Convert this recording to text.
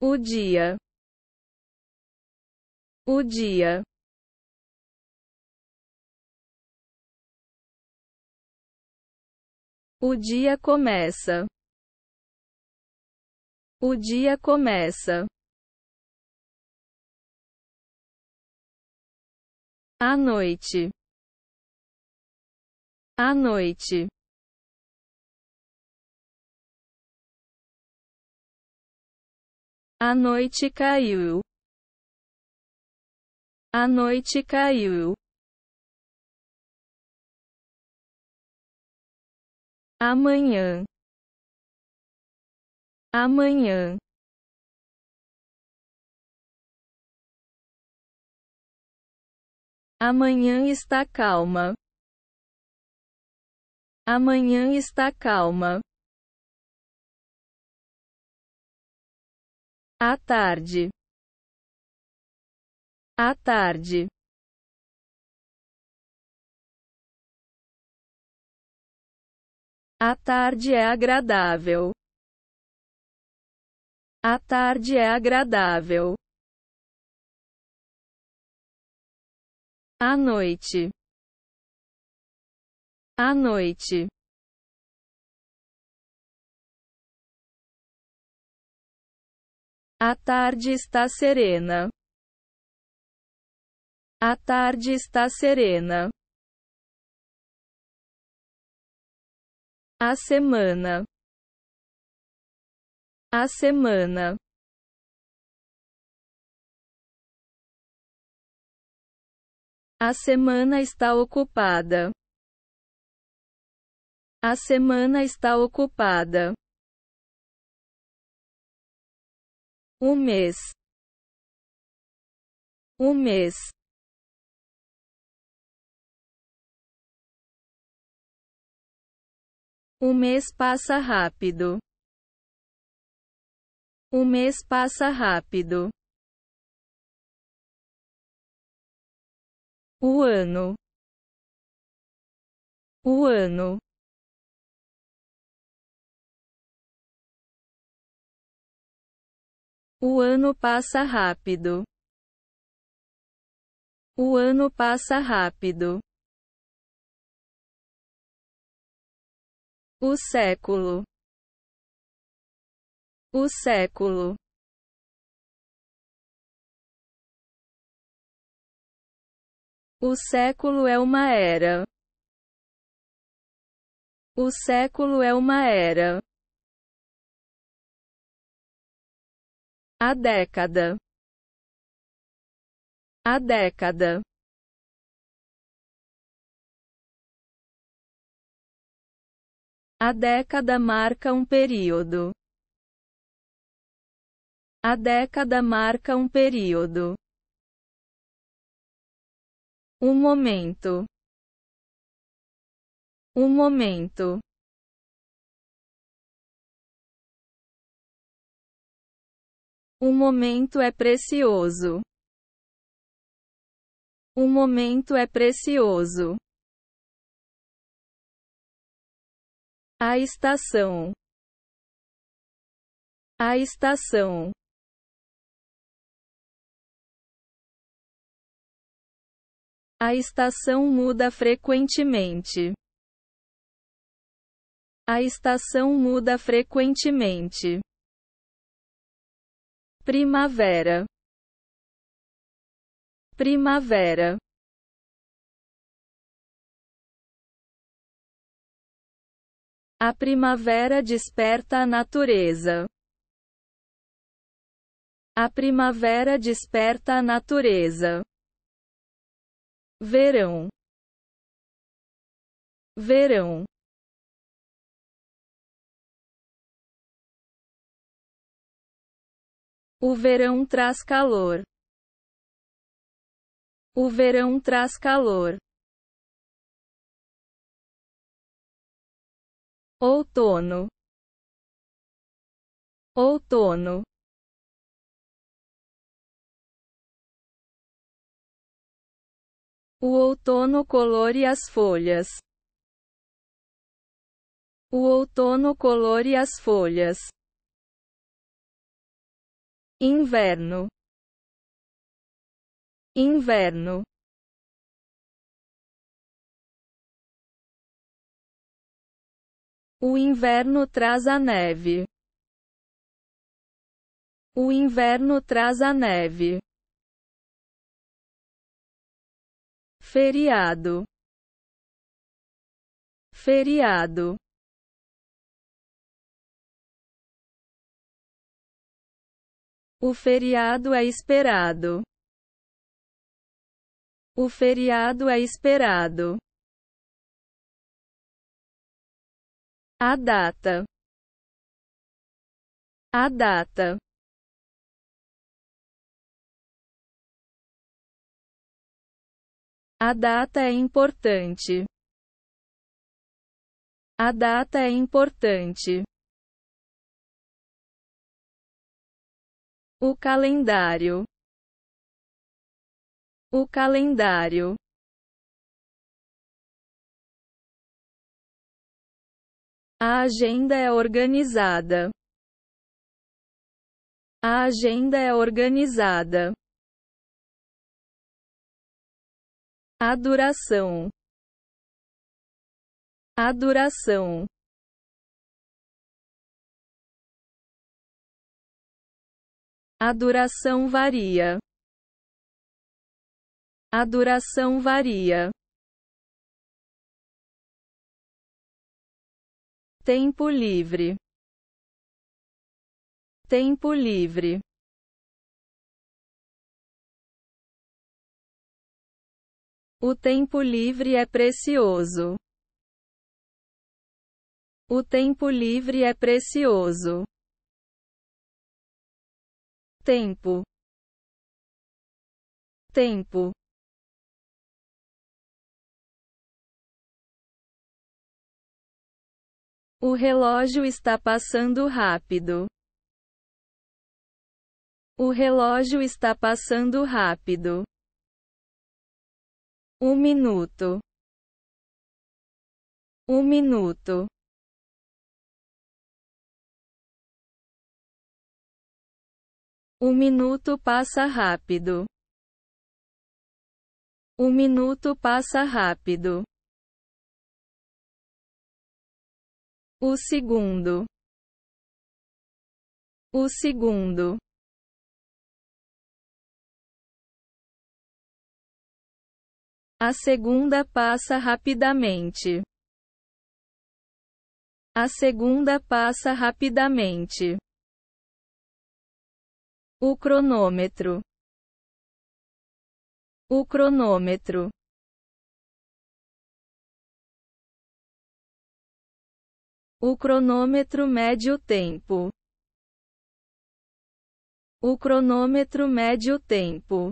O dia. O dia. O dia começa. O dia começa. À noite. À noite. A noite caiu. A noite caiu. Amanhã. Amanhã. Amanhã está calma. Amanhã está calma. À tarde. À tarde. A tarde é agradável. A tarde é agradável. À noite. À noite. A tarde está serena. A tarde está serena. A semana. A semana. A semana está ocupada. A semana está ocupada. um mês um mês o mês passa rápido o mês passa rápido o ano o ano O ano passa rápido. O ano passa rápido. O século. O século. O século é uma era. O século é uma era. A década. A década. A década marca um período. A década marca um período. Um momento. Um momento. O momento é precioso. O momento é precioso. A estação. A estação. A estação muda frequentemente. A estação muda frequentemente primavera, primavera. A primavera desperta a natureza. A primavera desperta a natureza. Verão. Verão. O verão traz calor. O verão traz calor. Outono. Outono. O outono colore as folhas. O outono colore as folhas inverno, inverno. O inverno traz a neve. O inverno traz a neve. Feriado. Feriado. O feriado é esperado. O feriado é esperado. A data. A data. A data é importante. A data é importante. O calendário. O calendário. A agenda é organizada. A agenda é organizada. A duração. A duração. A duração varia. A duração varia. Tempo livre. Tempo livre. O tempo livre é precioso. O tempo livre é precioso tempo, tempo. O relógio está passando rápido. O relógio está passando rápido. Um minuto. Um minuto. Um minuto passa rápido. Um minuto passa rápido. O segundo. O segundo. A segunda passa rapidamente. A segunda passa rapidamente. O cronômetro. O cronômetro. O cronômetro mede o tempo. O cronômetro mede o tempo.